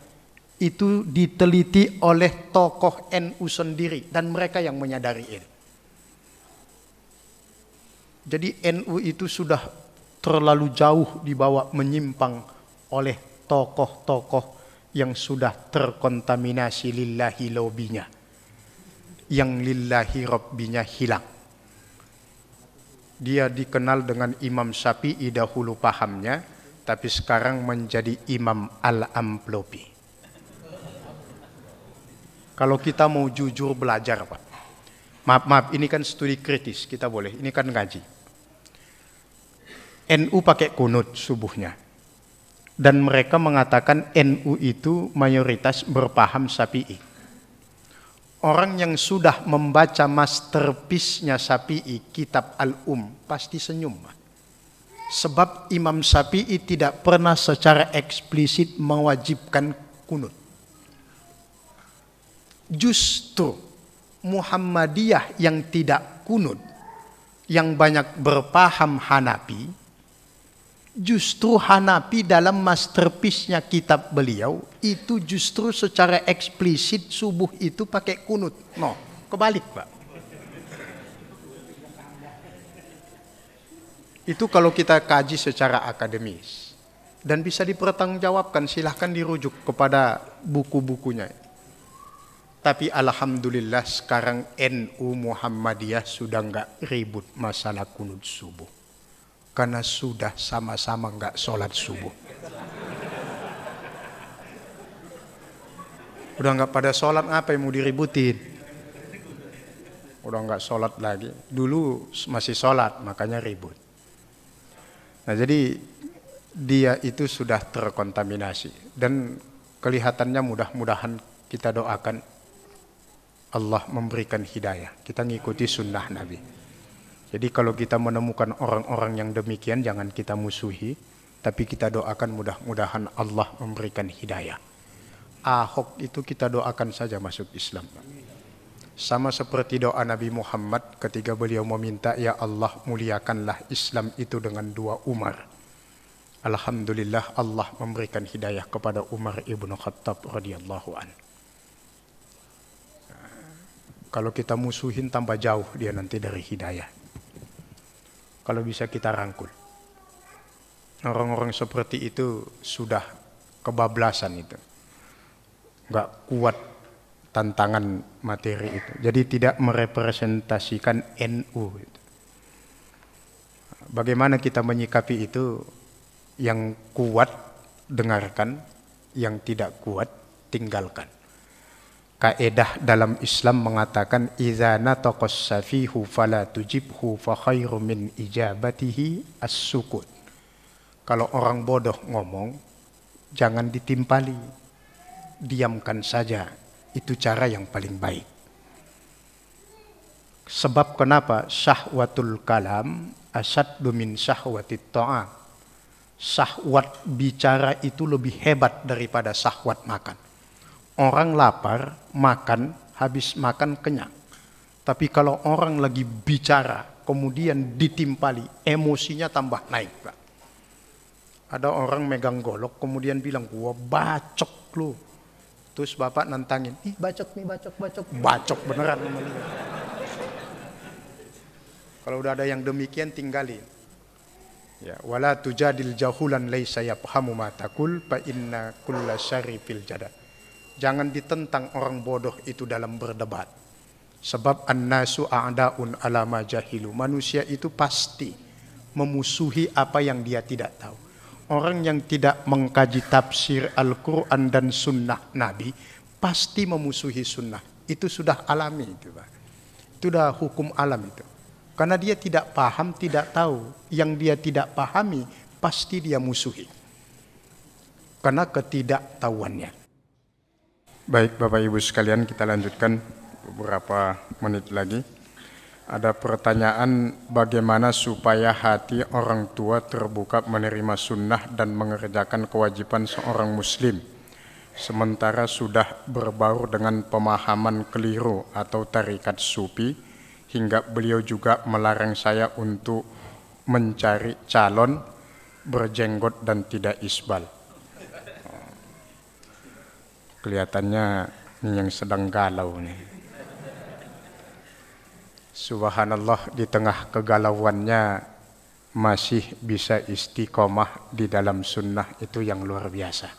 Speaker 1: itu diteliti oleh tokoh NU sendiri dan mereka yang menyadari ini. Jadi NU itu sudah terlalu jauh dibawa menyimpang oleh tokoh-tokoh yang sudah terkontaminasi lillahi lobinya. Yang lillahi robbinya hilang. Dia dikenal dengan Imam Syafi'i dahulu pahamnya, tapi sekarang menjadi Imam Al-Amplopi. Kalau kita mau jujur belajar, Pak. Maaf, maaf, ini kan studi kritis, kita boleh. Ini kan ngaji. NU pakai kunut subuhnya. Dan mereka mengatakan NU itu mayoritas berpaham sapi'i. Orang yang sudah membaca masterpiece-nya Sapi'i, kitab Al-Um, pasti senyum. sebab Imam Sapii tidak pernah secara eksplisit mewajibkan kunut justru Muhammadiyah yang tidak kunut, yang banyak berpaham Hanafi, justru Hanafi dalam masterpiece-nya kitab beliau itu justru secara eksplisit subuh itu pakai kunut. No, kebalik Pak. Itu kalau kita kaji secara akademis dan bisa dipertanggungjawabkan silahkan dirujuk kepada buku-bukunya tapi alhamdulillah sekarang NU Muhammadiyah sudah nggak ribut masalah kunut subuh. Karena sudah sama-sama nggak sholat subuh. Udah nggak pada sholat apa yang mau diributin? Udah nggak sholat lagi. Dulu masih sholat makanya ribut. Nah jadi dia itu sudah terkontaminasi dan kelihatannya mudah-mudahan kita doakan Allah memberikan hidayah. Kita ngikuti sunnah Nabi. Jadi kalau kita menemukan orang-orang yang demikian jangan kita musuhi, tapi kita doakan mudah-mudahan Allah memberikan hidayah. Ahok itu kita doakan saja masuk Islam. Sama seperti doa Nabi Muhammad ketika beliau meminta, Ya Allah muliakanlah Islam itu dengan dua Umar. Alhamdulillah Allah memberikan hidayah kepada Umar ibnu Khattab radhiyallahu anhu. Kalau kita musuhin tambah jauh dia nanti dari hidayah. Kalau bisa kita rangkul. Orang-orang seperti itu sudah kebablasan itu. Enggak kuat tantangan materi itu. Jadi tidak merepresentasikan NU. Bagaimana kita menyikapi itu yang kuat dengarkan, yang tidak kuat tinggalkan. Kaedah dalam Islam mengatakan izana nataqas safihu fala tujibhu fa khairu min ijabatihi as-sukut. Kalau orang bodoh ngomong, jangan ditimpali. Diamkan saja. Itu cara yang paling baik. Sebab kenapa syahwatul kalam asaddu min syahwatit ta'ah. Syahwat bicara itu lebih hebat daripada syahwat makan. Orang lapar, makan, habis makan kenyang. Tapi kalau orang lagi bicara, kemudian ditimpali, emosinya tambah naik. Pak. Ada orang megang golok, kemudian bilang, gua bacok lu. Terus bapak nantangin, ih bacok nih, bacok, bacok. Bacok beneran Kalau udah ada yang demikian tinggalin. Ya, wala tujadil jahulan laisa yafhamu ma fa inna kulla syarifil fil Jangan ditentang orang bodoh itu dalam berdebat. Sebab annasu a'daun ma jahilu. Manusia itu pasti memusuhi apa yang dia tidak tahu. Orang yang tidak mengkaji tafsir Al-Quran dan sunnah Nabi pasti memusuhi sunnah. Itu sudah alami itu Pak. Itu sudah hukum alam itu. Karena dia tidak paham, tidak tahu. Yang dia tidak pahami pasti dia musuhi. Karena ketidaktahuannya. Baik Bapak Ibu sekalian kita lanjutkan beberapa menit lagi. Ada pertanyaan bagaimana supaya hati orang tua terbuka menerima sunnah dan mengerjakan kewajiban seorang muslim sementara sudah berbau dengan pemahaman keliru atau tarikat supi hingga beliau juga melarang saya untuk mencari calon berjenggot dan tidak isbal. Kelihatannya ini yang sedang galau nih. Subhanallah di tengah kegalauannya masih bisa istiqomah di dalam sunnah itu yang luar biasa.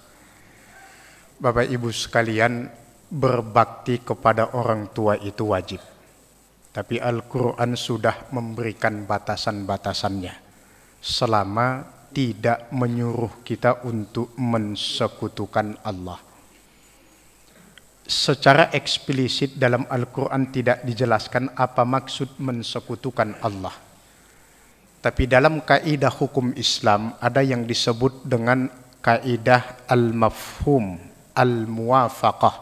Speaker 1: Bapak Ibu sekalian, berbakti kepada orang tua itu wajib. Tapi Al-Quran sudah memberikan batasan-batasannya selama tidak menyuruh kita untuk mensekutukan Allah secara eksplisit dalam Al-Quran tidak dijelaskan apa maksud mensekutukan Allah. Tapi dalam kaidah hukum Islam ada yang disebut dengan kaidah al-mafhum, al-muwafaqah.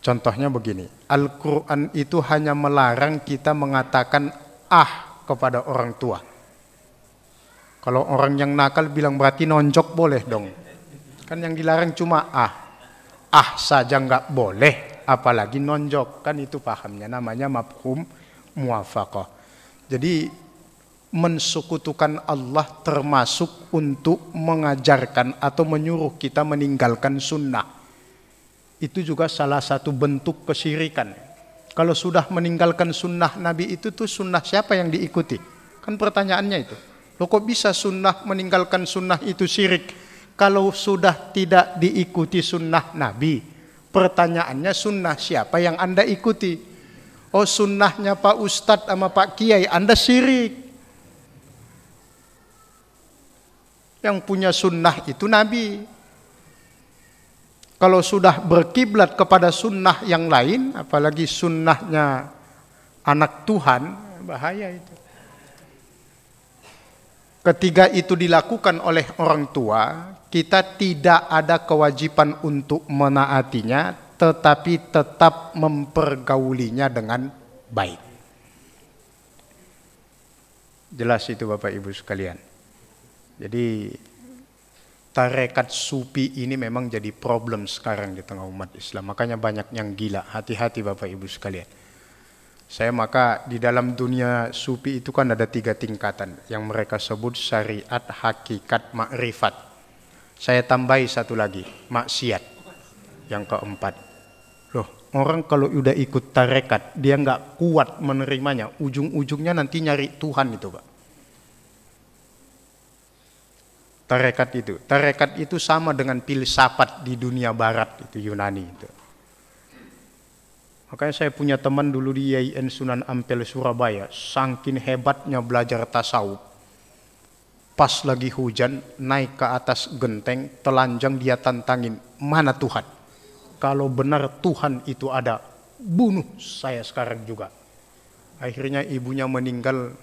Speaker 1: Contohnya begini, Al-Quran itu hanya melarang kita mengatakan ah kepada orang tua. Kalau orang yang nakal bilang berarti nonjok boleh dong. Kan yang dilarang cuma ah ah saja nggak boleh, apalagi nonjok. Kan itu pahamnya, namanya mafhum muafakoh. Jadi mensukutukan Allah termasuk untuk mengajarkan atau menyuruh kita meninggalkan sunnah. Itu juga salah satu bentuk kesyirikan. Kalau sudah meninggalkan sunnah Nabi itu tuh sunnah siapa yang diikuti? Kan pertanyaannya itu. Lo kok bisa sunnah meninggalkan sunnah itu syirik? kalau sudah tidak diikuti sunnah Nabi? Pertanyaannya sunnah siapa yang Anda ikuti? Oh sunnahnya Pak Ustadz sama Pak Kiai, Anda sirik. Yang punya sunnah itu Nabi. Kalau sudah berkiblat kepada sunnah yang lain, apalagi sunnahnya anak Tuhan, bahaya itu. Ketiga itu dilakukan oleh orang tua, kita tidak ada kewajiban untuk menaatinya, tetapi tetap mempergaulinya dengan baik. Jelas itu Bapak Ibu sekalian. Jadi tarekat supi ini memang jadi problem sekarang di tengah umat Islam. Makanya banyak yang gila. Hati-hati Bapak Ibu sekalian. Saya maka di dalam dunia sufi itu kan ada tiga tingkatan yang mereka sebut syariat, hakikat, makrifat. Saya tambahi satu lagi, maksiat yang keempat. Loh, orang kalau udah ikut tarekat, dia nggak kuat menerimanya. Ujung-ujungnya nanti nyari Tuhan itu, Pak. Tarekat itu, tarekat itu sama dengan filsafat di dunia barat itu Yunani itu. Makanya saya punya teman dulu di IAIN Sunan Ampel Surabaya, sangkin hebatnya belajar tasawuf. Pas lagi hujan, naik ke atas genteng, telanjang dia tantangin, mana Tuhan? Kalau benar Tuhan itu ada, bunuh saya sekarang juga. Akhirnya ibunya meninggal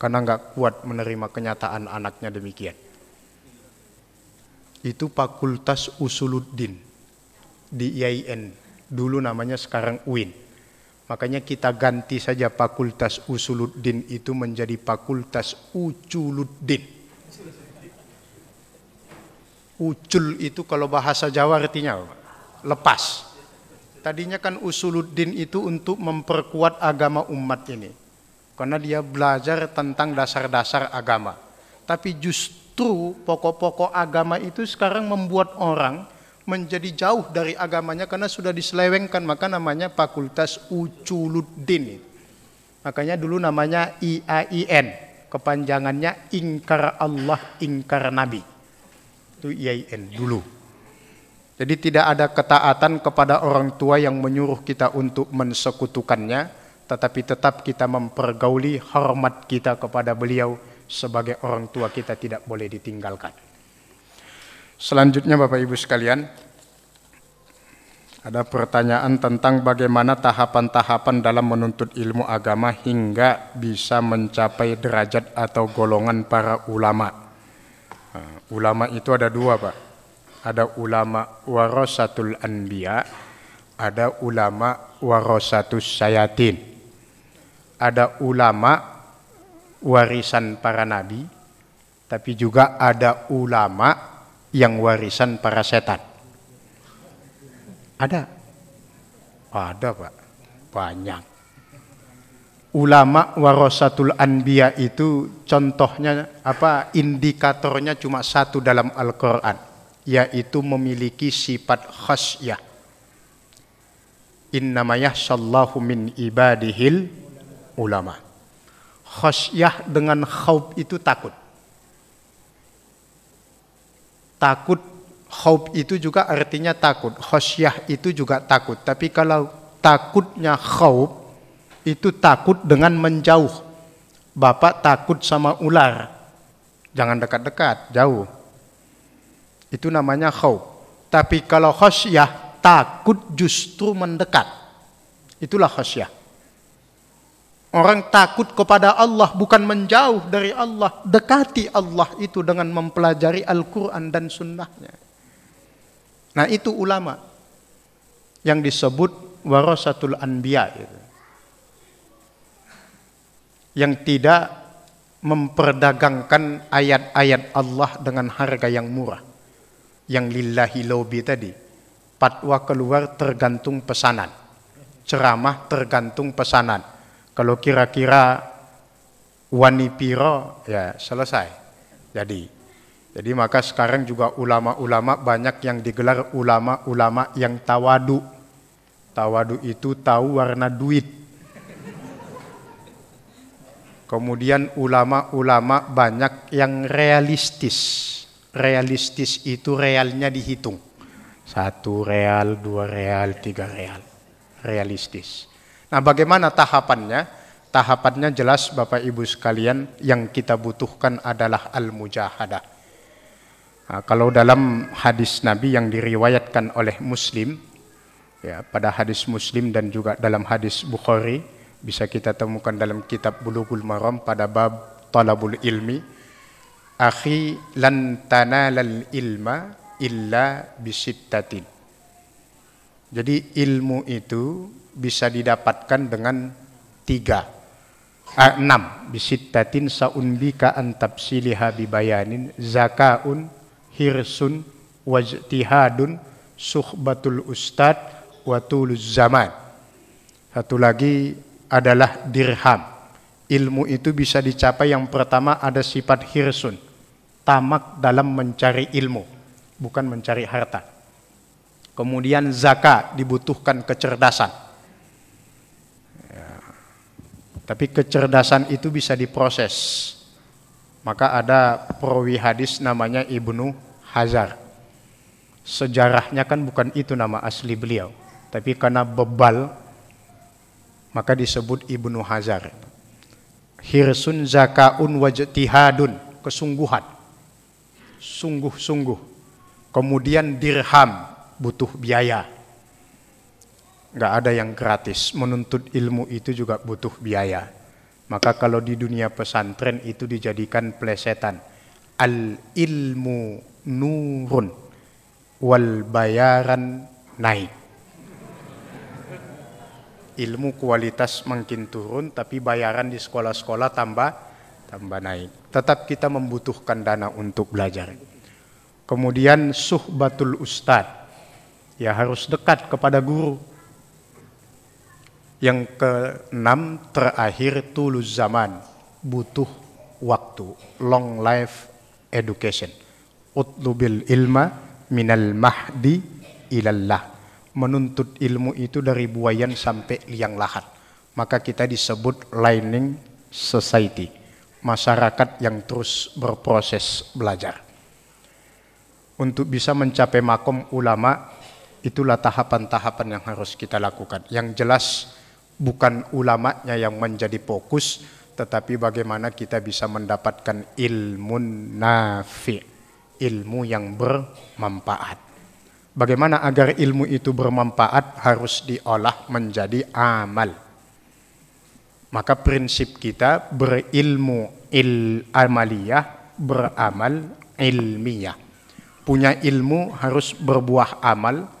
Speaker 1: karena nggak kuat menerima kenyataan anaknya demikian. Itu Fakultas Usuluddin di IAIN dulu namanya sekarang UIN. Makanya kita ganti saja Fakultas Usuluddin itu menjadi Fakultas Uculuddin. Ucul itu kalau bahasa Jawa artinya lepas. Tadinya kan Usuluddin itu untuk memperkuat agama umat ini. Karena dia belajar tentang dasar-dasar agama. Tapi justru pokok-pokok agama itu sekarang membuat orang menjadi jauh dari agamanya karena sudah diselewengkan maka namanya fakultas uculuddin makanya dulu namanya IAIN kepanjangannya ingkar Allah ingkar Nabi itu IAIN dulu jadi tidak ada ketaatan kepada orang tua yang menyuruh kita untuk mensekutukannya tetapi tetap kita mempergauli hormat kita kepada beliau sebagai orang tua kita tidak boleh ditinggalkan Selanjutnya Bapak Ibu sekalian, ada pertanyaan tentang bagaimana tahapan-tahapan dalam menuntut ilmu agama hingga bisa mencapai derajat atau golongan para ulama. Eh, ulama itu ada dua Pak. Ada ulama warasatul anbiya, ada ulama warasatus sayatin. Ada ulama warisan para nabi, tapi juga ada ulama yang warisan para setan? Ada? Ada Pak, banyak. Ulama warosatul anbiya itu contohnya apa indikatornya cuma satu dalam Al-Quran yaitu memiliki sifat khasyah innamaya sallahu min ibadihil ulama khasyah dengan khauf itu takut takut khauf itu juga artinya takut khosyah itu juga takut tapi kalau takutnya khauf itu takut dengan menjauh bapak takut sama ular jangan dekat-dekat jauh itu namanya khauf tapi kalau khosyah takut justru mendekat itulah khosyah Orang takut kepada Allah bukan menjauh dari Allah, dekati Allah itu dengan mempelajari Al-Quran dan sunnahnya. Nah itu ulama yang disebut warasatul anbiya itu. Yang tidak memperdagangkan ayat-ayat Allah dengan harga yang murah. Yang lillahi lobi tadi. Patwa keluar tergantung pesanan. Ceramah tergantung pesanan kalau kira-kira wani piro ya selesai. Jadi jadi maka sekarang juga ulama-ulama banyak yang digelar ulama-ulama yang tawadu. Tawadu itu tahu warna duit. Kemudian ulama-ulama banyak yang realistis. Realistis itu realnya dihitung. Satu real, dua real, tiga real. Realistis. Nah, bagaimana tahapannya? Tahapannya jelas Bapak Ibu sekalian, yang kita butuhkan adalah al-mujahadah. Nah, kalau dalam hadis Nabi yang diriwayatkan oleh Muslim, ya pada hadis Muslim dan juga dalam hadis Bukhari bisa kita temukan dalam kitab Bulughul Maram pada bab talabul ilmi. Akhi lan tanalal ilma illa bisittatin. Jadi ilmu itu bisa didapatkan dengan tiga eh, enam bisittatin saunbika antabsiliha bibayanin zakaun hirsun wajtihadun suhbatul ustad watuluz zaman satu lagi adalah dirham ilmu itu bisa dicapai yang pertama ada sifat hirsun tamak dalam mencari ilmu bukan mencari harta kemudian zakat dibutuhkan kecerdasan tapi kecerdasan itu bisa diproses. Maka ada perawi hadis namanya Ibnu Hazar. Sejarahnya kan bukan itu nama asli beliau, tapi karena bebal maka disebut Ibnu Hazar. Hirsun zakaun wajtihadun, kesungguhan. Sungguh-sungguh. Kemudian dirham, butuh biaya nggak ada yang gratis. Menuntut ilmu itu juga butuh biaya. Maka kalau di dunia pesantren itu dijadikan plesetan. Al ilmu nurun wal bayaran naik. Ilmu kualitas makin turun tapi bayaran di sekolah-sekolah tambah tambah naik. Tetap kita membutuhkan dana untuk belajar. Kemudian suhbatul ustad. Ya harus dekat kepada guru yang keenam terakhir tulus zaman butuh waktu long life education. Utlubil ilma minal mahdi ilallah. Menuntut ilmu itu dari buayan sampai liang lahat. Maka kita disebut lining society. Masyarakat yang terus berproses belajar. Untuk bisa mencapai makom ulama, itulah tahapan-tahapan yang harus kita lakukan. Yang jelas, bukan ulamanya yang menjadi fokus tetapi bagaimana kita bisa mendapatkan ilmu nafi ilmu yang bermanfaat bagaimana agar ilmu itu bermanfaat harus diolah menjadi amal maka prinsip kita berilmu il amaliyah beramal ilmiah punya ilmu harus berbuah amal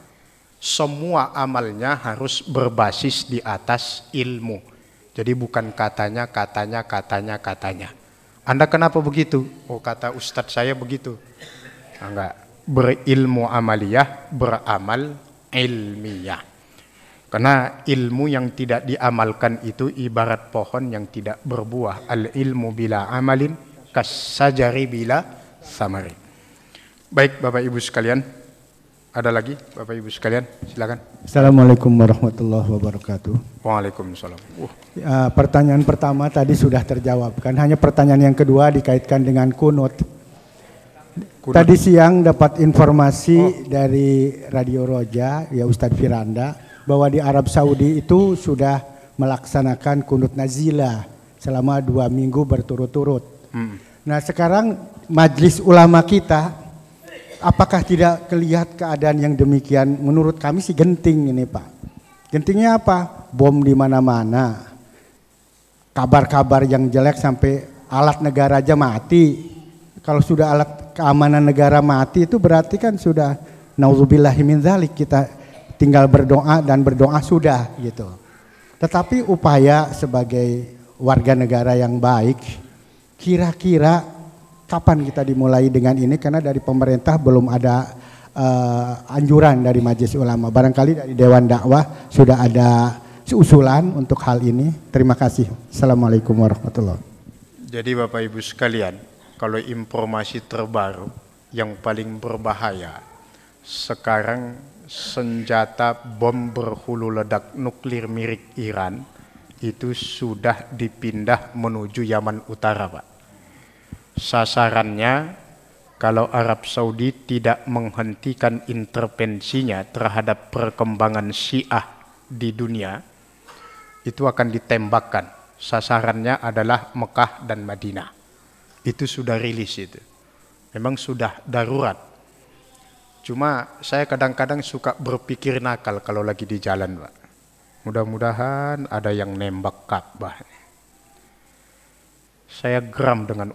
Speaker 1: semua amalnya harus berbasis di atas ilmu. Jadi bukan katanya, katanya, katanya, katanya. Anda kenapa begitu? Oh kata Ustadz saya begitu. Ah, enggak. Berilmu amaliyah, beramal ilmiah. Karena ilmu yang tidak diamalkan itu ibarat pohon yang tidak berbuah. Al ilmu bila amalin, kasajari bila samari. Baik Bapak Ibu sekalian, ada lagi Bapak Ibu sekalian? Silakan. Assalamualaikum warahmatullahi wabarakatuh. Waalaikumsalam. Uh. Ya, pertanyaan pertama tadi sudah terjawabkan. Hanya pertanyaan yang kedua dikaitkan dengan kunut. kunut. Tadi siang dapat informasi oh. dari Radio Roja, ya Ustadz Firanda, bahwa di Arab Saudi itu sudah melaksanakan kunut nazila selama dua minggu berturut-turut. Hmm. Nah sekarang majlis ulama kita apakah tidak kelihat keadaan yang demikian? Menurut kami sih genting ini Pak. Gentingnya apa? Bom di mana-mana. Kabar-kabar yang jelek sampai alat negara aja mati. Kalau sudah alat keamanan negara mati itu berarti kan sudah nauzubillahimin zalik kita tinggal berdoa dan berdoa sudah gitu. Tetapi upaya sebagai warga negara yang baik kira-kira kapan kita dimulai dengan ini karena dari pemerintah belum ada uh, anjuran dari majelis ulama. Barangkali dari dewan dakwah sudah ada usulan untuk hal ini. Terima kasih. Assalamualaikum warahmatullah. Jadi Bapak Ibu sekalian, kalau informasi terbaru yang paling berbahaya sekarang senjata bom berhulu ledak nuklir milik Iran itu sudah dipindah menuju Yaman Utara, Pak sasarannya kalau Arab Saudi tidak menghentikan intervensinya terhadap perkembangan Syiah di dunia, itu akan ditembakkan. Sasarannya adalah Mekah dan Madinah. Itu sudah rilis itu. Memang sudah darurat. Cuma saya kadang-kadang suka berpikir nakal kalau lagi di jalan, Pak. Mudah-mudahan ada yang nembak Ka'bah. Saya geram dengan